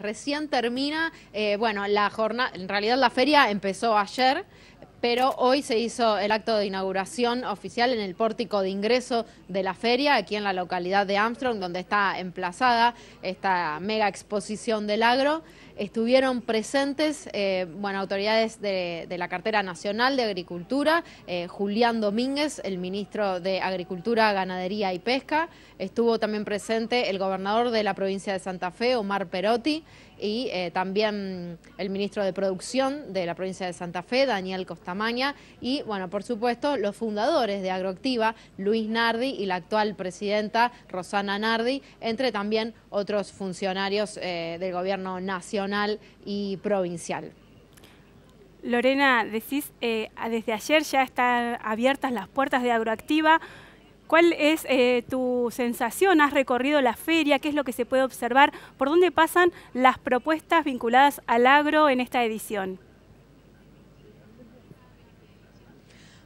Recién termina, eh, bueno, la jornada, en realidad la feria empezó ayer, pero hoy se hizo el acto de inauguración oficial en el pórtico de ingreso de la feria, aquí en la localidad de Armstrong, donde está emplazada esta mega exposición del agro estuvieron presentes eh, autoridades de, la cartera nacional de Agricultura, eh, Julián Domínguez, el ministro de Agricultura, Ganadería y Pesca, estuvo también presente el gobernador de la provincia de Santa Fe, Omar Perotti, y eh, también el ministro de Producción de la provincia de Santa Fe, Daniel Costamaña, y bueno, por supuesto, los fundadores de Agroactiva, Luis Nardi y la actual presidenta Rosana Nardi, entre también otros funcionarios del gobierno nacional y provincial. Lorena, decís, eh, desde ayer ya están abiertas las puertas de Agroactiva. ¿Cuál es eh, tu sensación? ¿Has recorrido la feria? ¿Qué es lo que se puede observar? ¿Por dónde pasan las propuestas vinculadas al agro en esta edición?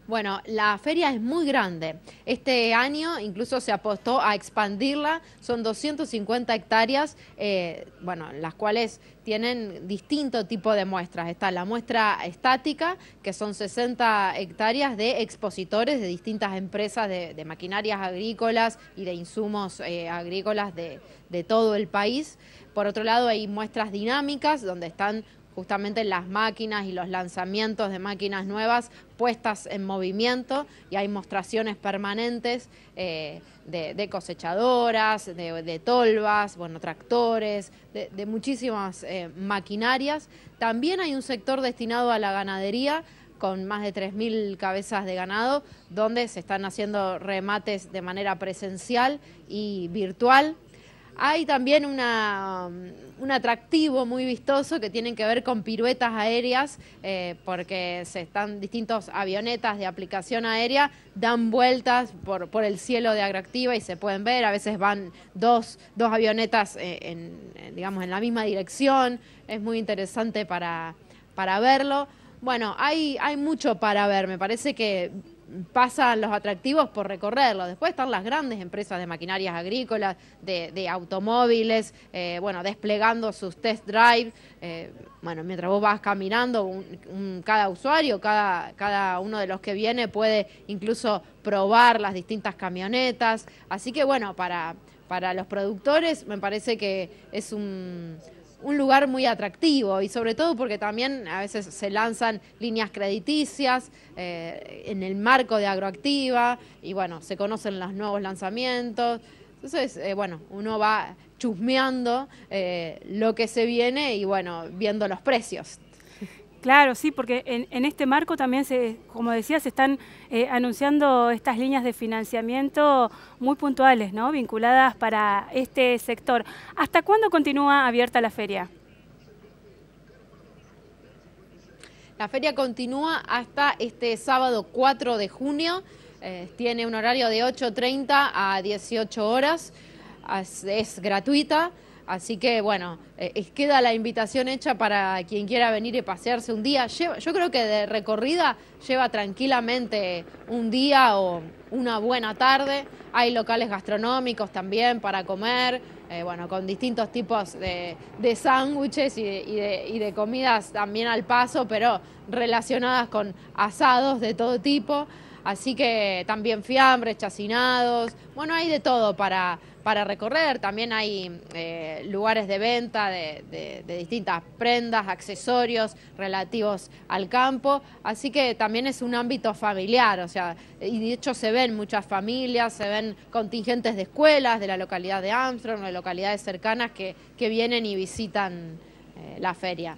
Bueno, la feria es muy grande. Este año incluso se apostó a expandirla. Son 250 hectáreas, eh, bueno, las cuales tienen distinto tipo de muestras. Está la muestra estática, que son 60 hectáreas de expositores de distintas empresas de, maquinarias agrícolas y de insumos eh, agrícolas de todo el país. Por otro lado, hay muestras dinámicas, donde están justamente las máquinas y los lanzamientos de máquinas nuevas puestas en movimiento y hay mostraciones permanentes eh, de, cosechadoras, de, tolvas, bueno, tractores, de, muchísimas eh, maquinarias. También hay un sector destinado a la ganadería con más de 3.000 cabezas de ganado, donde se están haciendo remates de manera presencial y virtual hay también mm, un atractivo muy vistoso que tiene que ver con piruetas aéreas, eh, porque se están distintos avionetas de aplicación aérea, dan vueltas por, por el cielo de Agroactiva y se pueden ver. A veces van dos, avionetas eh, en, digamos, en la misma dirección. Es muy interesante para, para verlo. Bueno, hay, hay mucho para ver. Me parece que pasan los atractivos por recorrerlo. Después están las grandes empresas de maquinarias agrícolas, de, automóviles, eh, bueno, desplegando sus test drive. Eh, bueno, mientras vos vas caminando, cada usuario, cada, cada uno de los que viene puede incluso probar las distintas camionetas. Así que bueno, para, para los productores me parece que es un un lugar muy atractivo y sobre todo porque también a veces se lanzan líneas crediticias eh, en el marco de Agroactiva y bueno, se conocen los nuevos lanzamientos. Entonces, eh, bueno, uno va chusmeando eh, lo que se viene y bueno, viendo los precios Claro, sí, porque en, este marco también, se, como decía, se están eh, anunciando estas líneas de financiamiento muy puntuales, ¿no? Vinculadas para este sector. ¿Hasta cuándo continúa abierta la feria? La feria continúa hasta este sábado 4 de junio. Eh, tiene un horario de 8.30 a 18 horas. es gratuita. Así que bueno, eh, queda la invitación hecha para quien quiera venir y pasearse un día. yo creo que de recorrida lleva tranquilamente un día o una buena tarde. Hay locales gastronómicos también para comer, eh, bueno, con distintos tipos de, sándwiches y de, comidas también al paso, pero relacionadas con asados de todo tipo. Así que también fiambres, chacinados, bueno, hay de todo para, recorrer. También hay eh, lugares de venta de, distintas prendas, accesorios relativos al campo. Así que también es un ámbito familiar, o sea, y de hecho se ven muchas familias, se ven contingentes de escuelas de la localidad de Armstrong, de localidades cercanas que, vienen y visitan eh, la feria.